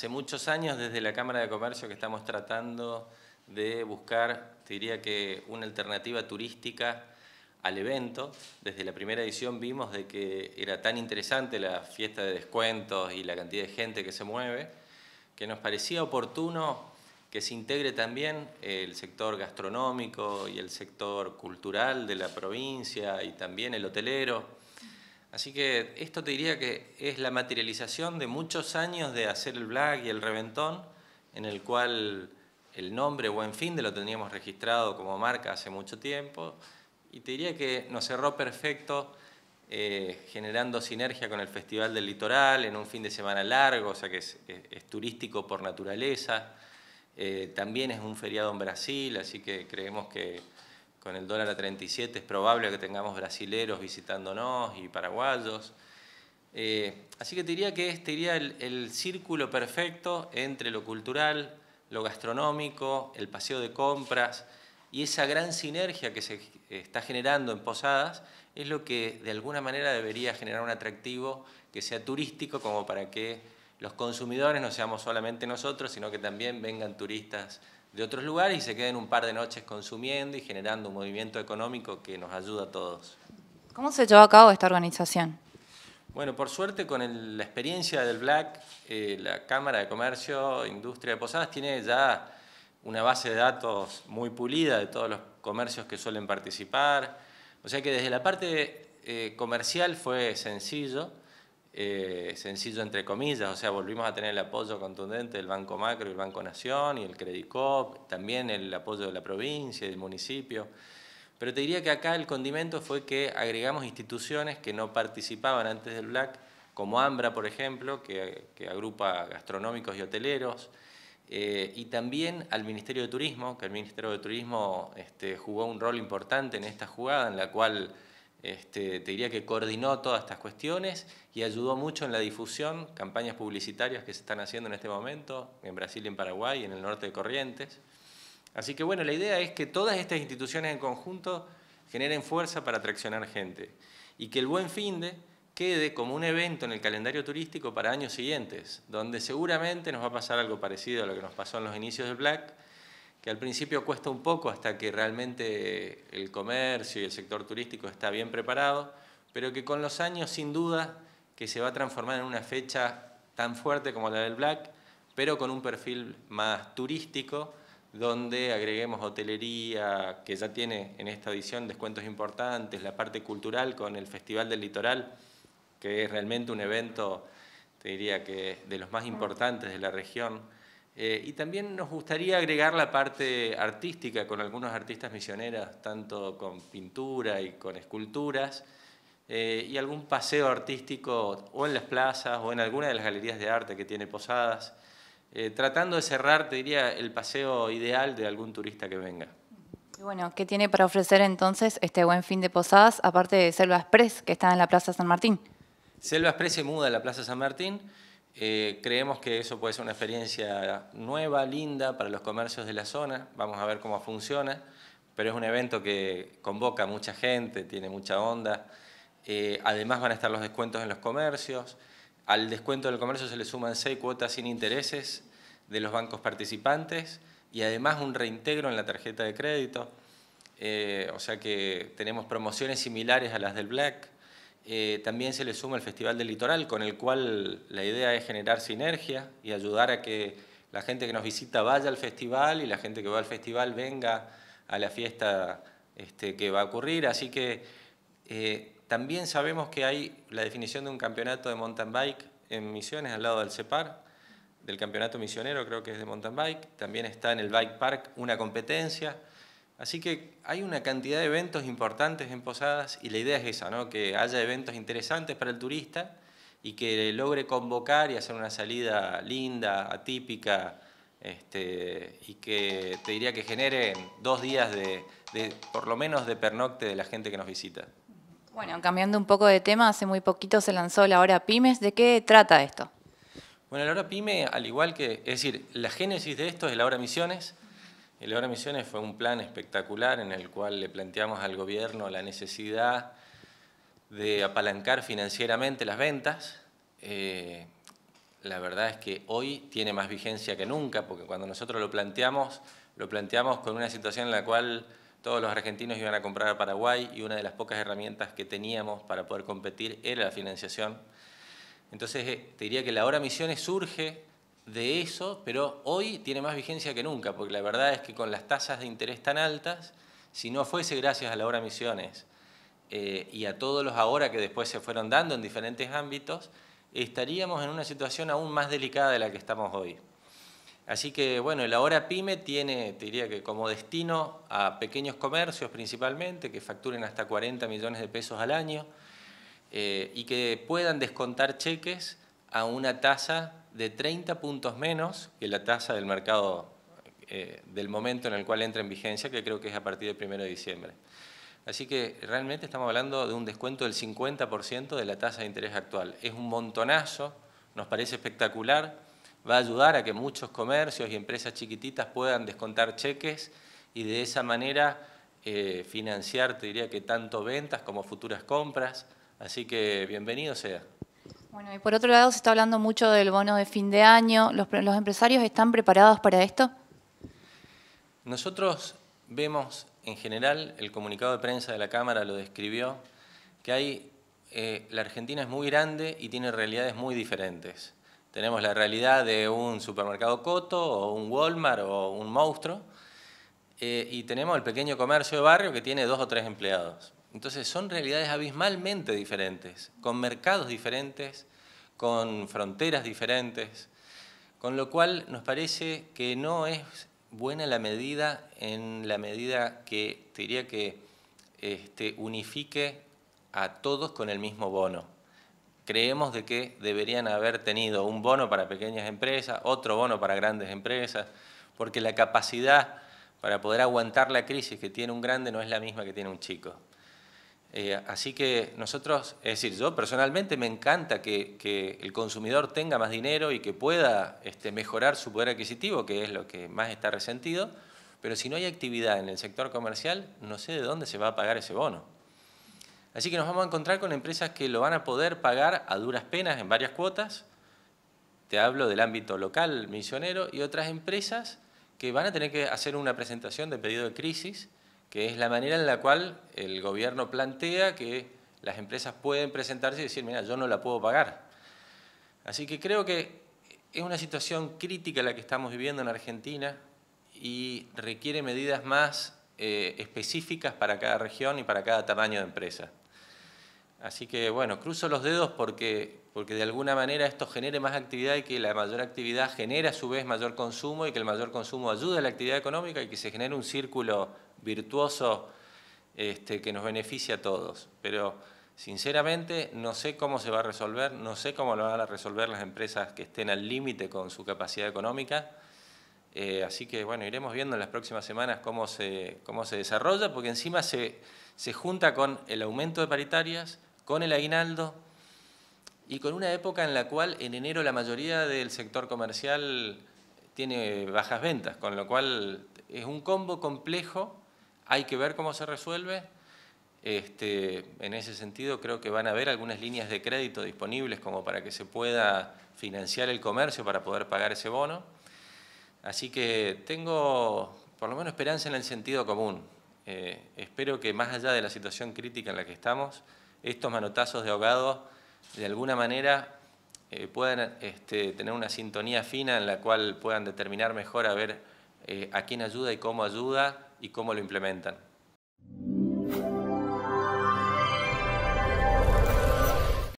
hace muchos años desde la Cámara de Comercio que estamos tratando de buscar, diría que una alternativa turística al evento. Desde la primera edición vimos de que era tan interesante la fiesta de descuentos y la cantidad de gente que se mueve, que nos parecía oportuno que se integre también el sector gastronómico y el sector cultural de la provincia y también el hotelero. Así que esto te diría que es la materialización de muchos años de hacer el black y el reventón, en el cual el nombre Buen Fin de lo teníamos registrado como marca hace mucho tiempo, y te diría que nos cerró perfecto eh, generando sinergia con el Festival del Litoral en un fin de semana largo, o sea que es, turístico por naturaleza. Eh, también es un feriado en Brasil, así que creemos que con el dólar a 37 es probable que tengamos brasileros visitándonos y paraguayos. Eh, así que te diría que este diría el, el, círculo perfecto entre lo cultural, lo gastronómico, el paseo de compras y esa gran sinergia que se está generando en Posadas es lo que de alguna manera debería generar un atractivo que sea turístico como para que los consumidores no seamos solamente nosotros, sino que también vengan turistas de otros lugares y se queden un par de noches consumiendo y generando un movimiento económico que nos ayuda a todos. ¿Cómo se llevó a cabo esta organización? Bueno, por suerte con la experiencia del Black, eh, la Cámara de Comercio, Industria de Posadas tiene ya una base de datos muy pulida de todos los comercios que suelen participar. O sea que desde la parte eh, comercial fue sencillo. Eh, sencillo entre comillas, o sea, volvimos a tener el apoyo contundente del Banco Macro y el Banco Nación y el Credicop, también el apoyo de la provincia y del municipio. Pero te diría que acá el condimento fue que agregamos instituciones que no participaban antes del Black, como AMBRA, por ejemplo, que, agrupa gastronómicos y hoteleros, eh, y también al Ministerio de Turismo, que el Ministerio de Turismo este, jugó un rol importante en esta jugada, en la cual este, te diría que coordinó todas estas cuestiones y ayudó mucho en la difusión, campañas publicitarias que se están haciendo en este momento en Brasil en Paraguay, en el norte de Corrientes. Así que bueno, la idea es que todas estas instituciones en conjunto generen fuerza para atraccionar gente y que el Buen fin de quede como un evento en el calendario turístico para años siguientes, donde seguramente nos va a pasar algo parecido a lo que nos pasó en los inicios del Black, que al principio cuesta un poco hasta que realmente el comercio y el sector turístico está bien preparado, pero que con los años sin duda que se va a transformar en una fecha tan fuerte como la del Black, pero con un perfil más turístico, donde agreguemos hotelería, que ya tiene en esta edición descuentos importantes, la parte cultural con el Festival del Litoral, que es realmente un evento, te diría que de los más importantes de la región, eh, y también nos gustaría agregar la parte artística con algunos artistas misioneros, tanto con pintura y con esculturas, eh, y algún paseo artístico o en las plazas o en alguna de las galerías de arte que tiene Posadas, eh, tratando de cerrar, te diría, el paseo ideal de algún turista que venga. bueno, ¿qué tiene para ofrecer entonces este buen fin de Posadas, aparte de Selva Express, que está en la Plaza San Martín? Selva Express se muda a la Plaza San Martín. Eh, creemos que eso puede ser una experiencia nueva, linda para los comercios de la zona. Vamos a ver cómo funciona, pero es un evento que convoca mucha gente, tiene mucha onda. Eh, además van a estar los descuentos en los comercios. Al descuento del comercio se le suman seis cuotas sin intereses de los bancos participantes y además un reintegro en la tarjeta de crédito. Eh, o sea que tenemos promociones similares a las del Black. Eh, también se le suma el Festival del Litoral, con el cual la idea es generar sinergia y ayudar a que la gente que nos visita vaya al festival y la gente que va al festival venga a la fiesta este, que va a ocurrir. Así que eh, también sabemos que hay la definición de un campeonato de mountain bike en Misiones, al lado del CEPAR, del campeonato misionero creo que es de mountain bike. También está en el Bike Park una competencia. Así que hay una cantidad de eventos importantes en Posadas y la idea es esa, ¿no? que haya eventos interesantes para el turista y que logre convocar y hacer una salida linda, atípica, este, y que te diría que genere dos días de, de, por lo menos de pernocte de la gente que nos visita. Bueno, cambiando un poco de tema, hace muy poquito se lanzó la hora pymes. ¿De qué trata esto? Bueno, la hora pyme, al igual que, es decir, la génesis de esto es la hora misiones, el Hora Misiones fue un plan espectacular en el cual le planteamos al gobierno la necesidad de apalancar financieramente las ventas. Eh, la verdad es que hoy tiene más vigencia que nunca, porque cuando nosotros lo planteamos, lo planteamos con una situación en la cual todos los argentinos iban a comprar a Paraguay y una de las pocas herramientas que teníamos para poder competir era la financiación. Entonces, eh, te diría que la Hora Misiones surge de eso, pero hoy tiene más vigencia que nunca, porque la verdad es que con las tasas de interés tan altas, si no fuese gracias a la obra Misiones eh, y a todos los ahora que después se fueron dando en diferentes ámbitos, estaríamos en una situación aún más delicada de la que estamos hoy. Así que, bueno, el hora PYME tiene, te diría que como destino a pequeños comercios principalmente, que facturen hasta 40 millones de pesos al año eh, y que puedan descontar cheques a una tasa de 30 puntos menos que la tasa del mercado eh, del momento en el cual entra en vigencia, que creo que es a partir del 1 de diciembre. Así que realmente estamos hablando de un descuento del 50% de la tasa de interés actual. Es un montonazo, nos parece espectacular, va a ayudar a que muchos comercios y empresas chiquititas puedan descontar cheques y de esa manera eh, financiar, te diría que tanto ventas como futuras compras. Así que bienvenido sea. Bueno, y por otro lado se está hablando mucho del bono de fin de año. ¿Los, empresarios están preparados para esto? Nosotros vemos, en general, el comunicado de prensa de la Cámara lo describió, que hay, eh, la Argentina es muy grande y tiene realidades muy diferentes. Tenemos la realidad de un supermercado Coto o un Walmart o un monstruo eh, y tenemos el pequeño comercio de barrio que tiene dos o tres empleados. Entonces son realidades abismalmente diferentes, con mercados diferentes, con fronteras diferentes, con lo cual nos parece que no es buena la medida en la medida que, diría que este, unifique a todos con el mismo bono. Creemos de que deberían haber tenido un bono para pequeñas empresas, otro bono para grandes empresas, porque la capacidad para poder aguantar la crisis que tiene un grande no es la misma que tiene un chico. Eh, así que nosotros, es decir, yo personalmente me encanta que, el consumidor tenga más dinero y que pueda este, mejorar su poder adquisitivo, que es lo que más está resentido, pero si no hay actividad en el sector comercial, no sé de dónde se va a pagar ese bono. Así que nos vamos a encontrar con empresas que lo van a poder pagar a duras penas en varias cuotas, te hablo del ámbito local, misionero, y otras empresas que van a tener que hacer una presentación de pedido de crisis, que es la manera en la cual el gobierno plantea que las empresas pueden presentarse y decir, mira, yo no la puedo pagar. Así que creo que es una situación crítica la que estamos viviendo en Argentina y requiere medidas más eh, específicas para cada región y para cada tamaño de empresa. Así que, bueno, cruzo los dedos porque porque de alguna manera esto genere más actividad y que la mayor actividad genera a su vez mayor consumo y que el mayor consumo ayude a la actividad económica y que se genere un círculo virtuoso este, que nos beneficie a todos. Pero sinceramente no sé cómo se va a resolver, no sé cómo lo van a resolver las empresas que estén al límite con su capacidad económica. Eh, así que bueno, iremos viendo en las próximas semanas cómo se, cómo se desarrolla, porque encima se, se junta con el aumento de paritarias, con el aguinaldo, y con una época en la cual en enero la mayoría del sector comercial tiene bajas ventas, con lo cual es un combo complejo, hay que ver cómo se resuelve. Este, en ese sentido creo que van a haber algunas líneas de crédito disponibles como para que se pueda financiar el comercio para poder pagar ese bono. Así que tengo por lo menos esperanza en el sentido común. Eh, espero que más allá de la situación crítica en la que estamos, estos manotazos de ahogados de alguna manera eh, puedan este, tener una sintonía fina en la cual puedan determinar mejor a ver eh, a quién ayuda y cómo ayuda y cómo lo implementan.